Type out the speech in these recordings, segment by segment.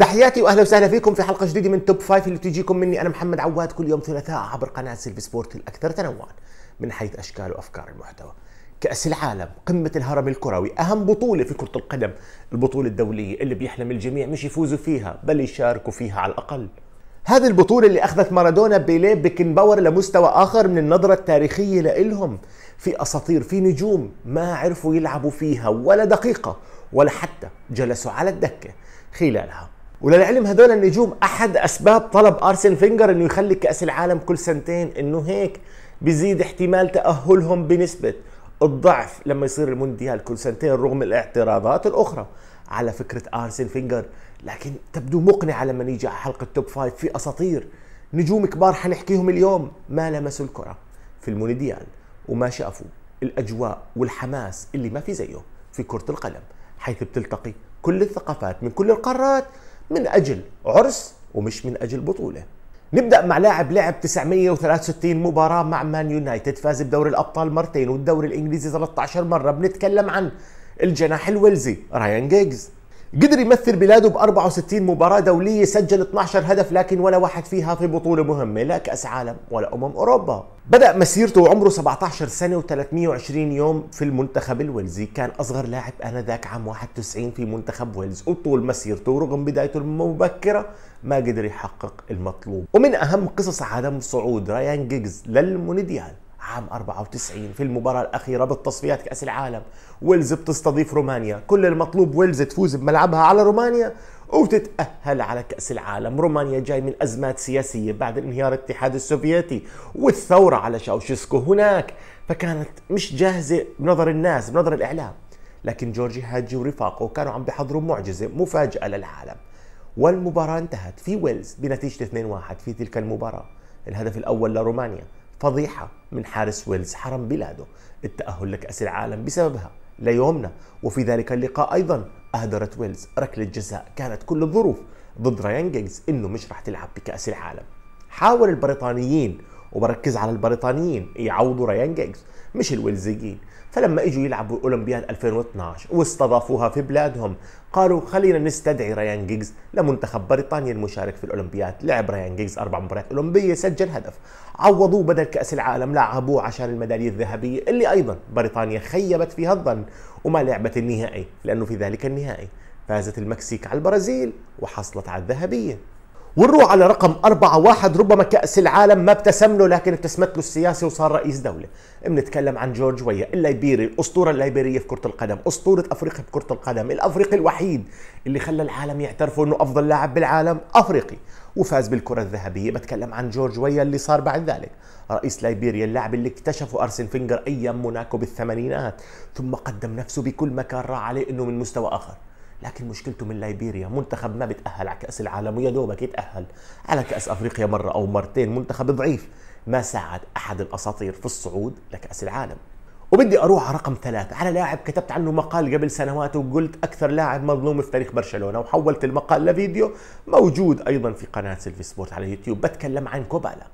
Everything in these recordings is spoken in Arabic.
تحياتي واهلا وسهلا فيكم في حلقه جديده من توب فايف اللي بتجيكم مني انا محمد عواد كل يوم ثلاثاء عبر قناه سيلف سبورت الاكثر تنوعا من حيث اشكال وافكار المحتوى. كأس العالم قمة الهرم الكروي أهم بطولة في كرة القدم البطولة الدولية اللي بيحلم الجميع مش يفوزوا فيها بل يشاركوا فيها على الأقل هذه البطولة اللي أخذت مارادونا بيليه بيكنباور لمستوى آخر من النظرة التاريخية لإلهم في أساطير في نجوم ما عرفوا يلعبوا فيها ولا دقيقة ولا حتى جلسوا على الدكة خلالها وللعلم هذول النجوم احد اسباب طلب ارسن فينجر انه يخلي كاس العالم كل سنتين انه هيك بيزيد احتمال تاهلهم بنسبه الضعف لما يصير المونديال كل سنتين رغم الاعتراضات الاخرى على فكره ارسن فينجر لكن تبدو مقنعه لما نيجي على حلقه توب فايف في اساطير نجوم كبار حنحكيهم اليوم ما لمسوا الكره في المونديال وما شافوا الاجواء والحماس اللي ما في زيه في كره القدم حيث بتلتقي كل الثقافات من كل القارات من أجل عرس ومش من أجل بطولة نبدأ مع لاعب لعب 963 مباراة مع مان يونايتد فاز بدوري الأبطال مرتين والدوري الإنجليزي 13 مرة بنتكلم عن الجناح الويلزي رايان جيجز قدر يمثل بلاده ب 64 مباراة دولية سجل 12 هدف لكن ولا واحد فيها في بطولة مهمة لا كأس عالم ولا أمم أوروبا بدأ مسيرته وعمره 17 سنة و320 يوم في المنتخب الويلزي كان أصغر لاعب آنذاك عام 91 في منتخب ويلز وطول مسيرته ورغم بدايته المبكرة ما قدر يحقق المطلوب ومن أهم قصص عدم صعود رايان جيجز للمونديال عام 94 في المباراة الأخيرة بالتصفيات كأس العالم ويلز بتستضيف رومانيا كل المطلوب ويلز تفوز بملعبها على رومانيا وتتأهل على كأس العالم رومانيا جاي من أزمات سياسية بعد انهيار الاتحاد السوفيتي والثورة على شاوشيسكو هناك فكانت مش جاهزة بنظر الناس بنظر الإعلام لكن جورجي هاجي ورفاقه كانوا عم بيحضروا معجزة مفاجأة للعالم والمباراة انتهت في ويلز بنتيجة 2-1 في تلك المباراة الهدف الأول لرومانيا فضيحة من حارس ويلز حرم بلاده التأهل لكأس العالم بسببها ليومنا وفي ذلك اللقاء أيضا أهدرت ويلز ركلة جزاء كانت كل الظروف ضد رايان جيجز إنه مش راح تلعب بكأس العالم حاول البريطانيين وبركز على البريطانيين يعوضوا ريان جيجز مش الويلزيين فلما اجوا يلعبوا اولمبياد 2012 واستضافوها في بلادهم قالوا خلينا نستدعي ريان جيجز لمنتخب بريطانيا المشارك في الاولمبياد لعب ريان جيجز اربع مباريات اولمبيه سجل هدف عوضوه بدل كاس العالم لعبوه عشان الميداليه الذهبيه اللي ايضا بريطانيا خيبت فيها الظن وما لعبت النهائي لانه في ذلك النهائي فازت المكسيك على البرازيل وحصلت على الذهبيه ونروح على رقم أربعة واحد ربما كأس العالم ما ابتسم له لكن ابتسمت له السياسة وصار رئيس دولة بنتكلم عن جورج ويا الليبيري الأسطورة الليبيرية في كرة القدم أسطورة أفريقيا في كرة القدم الأفريقي الوحيد اللي خلى العالم يعترفوا أنه أفضل لاعب بالعالم أفريقي وفاز بالكرة الذهبية بتكلم عن جورج ويا اللي صار بعد ذلك رئيس ليبيريا اللاعب اللي اكتشفه أرسن فينجر أيام موناكو بالثمانينات ثم قدم نفسه بكل مكان راح عليه أنه من مستوى آخر لكن مشكلته من ليبيريا منتخب ما بتأهل على كأس العالم ويا دوبك يتأهل على كأس أفريقيا مرة أو مرتين منتخب ضعيف ما ساعد أحد الأساطير في الصعود لكأس العالم وبدي اروح على رقم ثلاثة على لاعب كتبت عنه مقال قبل سنوات وقلت اكثر لاعب مظلوم في تاريخ برشلونة وحولت المقال لفيديو موجود ايضا في قناة سيلفي سبورت على اليوتيوب بتكلم عن كوبالا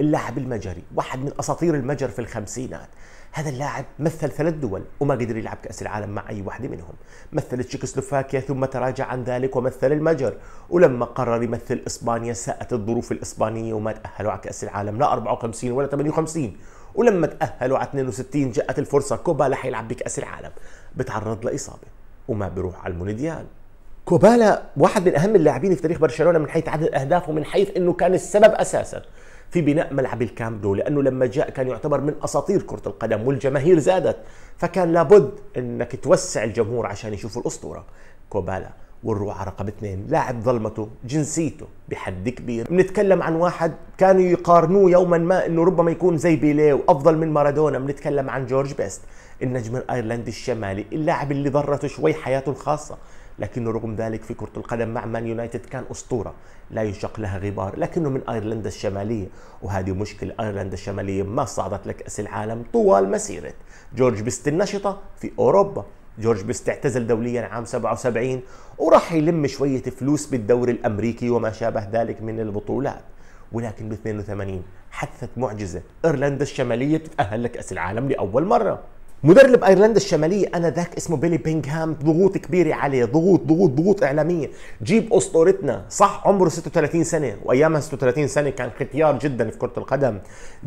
اللاعب المجري واحد من اساطير المجر في الخمسينات هذا اللاعب مثل ثلاث دول وما قدر يلعب كاس العالم مع اي واحد منهم مثل تشيكوسلوفاكيا ثم تراجع عن ذلك ومثل المجر ولما قرر يمثل اسبانيا ساءت الظروف الاسبانيه وما تاهلوا على كاس العالم لا 54 ولا 58 ولما تاهلوا على 62 جاءت الفرصه كوبا رح يلعب بكاس العالم بتعرض لاصابه وما بيروح على المونديال كوبالا واحد من اهم اللاعبين في تاريخ برشلونه من حيث عدد الاهداف ومن حيث انه كان السبب اساسا في بناء ملعب الكامب لانه لما جاء كان يعتبر من اساطير كره القدم والجماهير زادت فكان لابد انك توسع الجمهور عشان يشوفوا الاسطوره كوبالا والروعة رقم اثنين لاعب ظلمته جنسيته بحد كبير بنتكلم عن واحد كانوا يقارنوه يوما ما انه ربما يكون زي بيليه وافضل من مارادونا بنتكلم عن جورج بيست النجم الايرلندي الشمالي اللاعب اللي ضرته شوي حياته الخاصه لكنه رغم ذلك في كرة القدم مع مان يونايتد كان أسطورة لا يشق لها غبار لكنه من أيرلندا الشمالية وهذه مشكلة أيرلندا الشمالية ما صعدت لكأس العالم طوال مسيرة جورج بيست النشطة في أوروبا جورج بيست اعتزل دوليا عام 77 وراح يلم شوية فلوس بالدوري الأمريكي وما شابه ذلك من البطولات ولكن ب 82 حدثت معجزة إيرلندا الشمالية تتأهل لكأس العالم لأول مرة مدرب ايرلندا الشماليه انا ذاك اسمه بيلي بينغهام ضغوط كبيره عليه ضغوط ضغوط ضغوط اعلاميه جيب اسطورتنا صح عمره 36 سنه وايامها 36 سنه كان ختيار جدا في كره القدم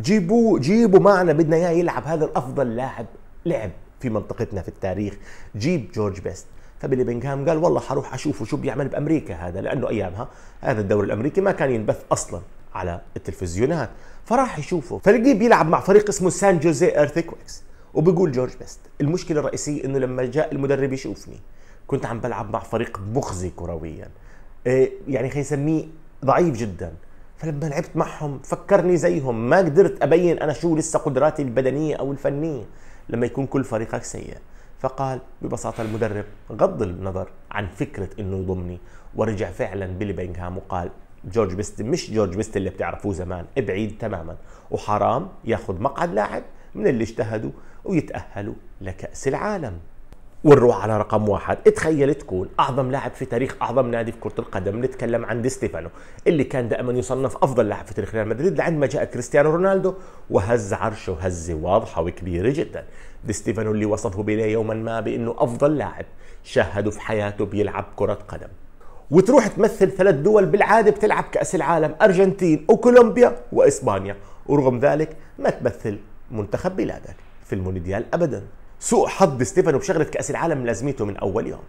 جيبوه جيبوا معنا بدنا اياه يلعب هذا الافضل لاعب لعب في منطقتنا في التاريخ جيب جورج بيست فبيلي بينغهام قال والله حروح اشوفه شو بيعمل بامريكا هذا لانه ايامها هذا الدوري الامريكي ما كان ينبث اصلا على التلفزيونات فراح يشوفه فلقيه بيلعب مع فريق اسمه سان جوزيه ايرثكويكس وبقول جورج بيست المشكله الرئيسيه انه لما جاء المدرب يشوفني كنت عم بلعب مع فريق مخزي كرويا إيه، يعني خلينا نسميه ضعيف جدا فلما لعبت معهم فكرني زيهم ما قدرت ابين انا شو لسه قدراتي البدنيه او الفنيه لما يكون كل فريقك سيء فقال ببساطة المدرب غض النظر عن فكرة انه يضمني ورجع فعلا بيلي بينغهام وقال جورج بيست مش جورج بيست اللي بتعرفوه زمان ابعيد تماما وحرام ياخذ مقعد لاعب من اللي اجتهدوا ويتأهلوا لكأس العالم ونروح على رقم واحد تخيل تكون اعظم لاعب في تاريخ اعظم نادي في كره القدم نتكلم عن دي ستيفانو اللي كان دائما يصنف افضل لاعب في تاريخ ريال مدريد لعندما جاء كريستيانو رونالدو وهز عرشه هزه واضحه وكبيره جدا دي ستيفانو اللي وصفه بلا يوما ما بانه افضل لاعب شاهده في حياته بيلعب كره قدم وتروح تمثل ثلاث دول بالعاده بتلعب كاس العالم ارجنتين وكولومبيا واسبانيا ورغم ذلك ما تمثل منتخب بلادك في المونديال ابدا سوء حظ ستيفانو بشغله كاس العالم لازمته من اول يوم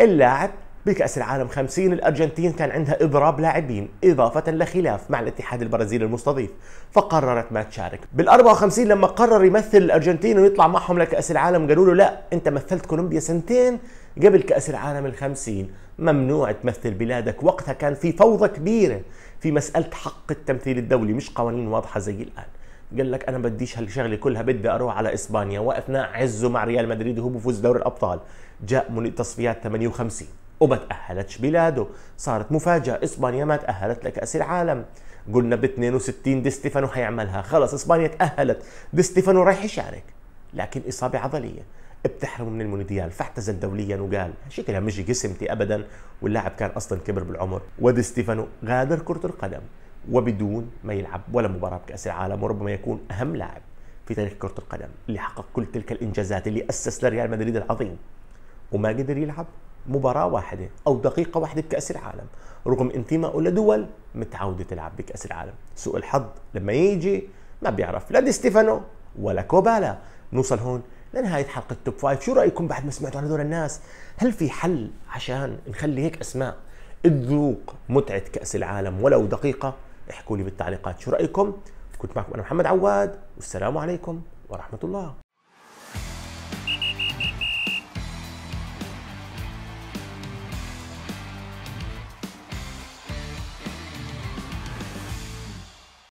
اللاعب بكأس العالم 50 الأرجنتين كان عندها إضراب لاعبين إضافة لخلاف مع الاتحاد البرازيلي المستضيف فقررت ما تشارك بال 54 لما قرر يمثل الأرجنتين ويطلع معهم لكأس العالم قالوا له لا أنت مثلت كولومبيا سنتين قبل كأس العالم ال50 ممنوع تمثل بلادك وقتها كان في فوضى كبيرة في مسألة حق التمثيل الدولي مش قوانين واضحة زي الآن قال لك انا بديش هالشغله كلها بدي اروح على اسبانيا واثناء عزه مع ريال مدريد وهو بفوز دوري الابطال جاء تصفيات 58 وما تاهلتش بلاده صارت مفاجاه اسبانيا ما تاهلت لكاس العالم قلنا ب 62 دي ستيفانو حيعملها خلص اسبانيا تاهلت دي ستيفانو رايح يشارك لكن اصابه عضليه بتحرمه من المونديال فاعتزل دوليا وقال شكلها مش جسمتي ابدا واللاعب كان اصلا كبر بالعمر ودي ستيفانو غادر كره القدم وبدون ما يلعب ولا مباراة بكأس العالم وربما يكون أهم لاعب في تاريخ كرة القدم اللي حقق كل تلك الإنجازات اللي أسس لريال مدريد العظيم وما قدر يلعب مباراة واحدة أو دقيقة واحدة بكأس العالم رغم انتمائه لدول متعودة تلعب بكأس العالم سوء الحظ لما يجي ما بيعرف لا دي ستيفانو ولا كوبالا نوصل هون لنهاية حلقة توب فايف شو رأيكم بعد ما سمعتوا عن هذول الناس هل في حل عشان نخلي هيك أسماء تذوق متعة كأس العالم ولو دقيقة احكوا لي بالتعليقات شو رايكم كنت معكم انا محمد عواد والسلام عليكم ورحمه الله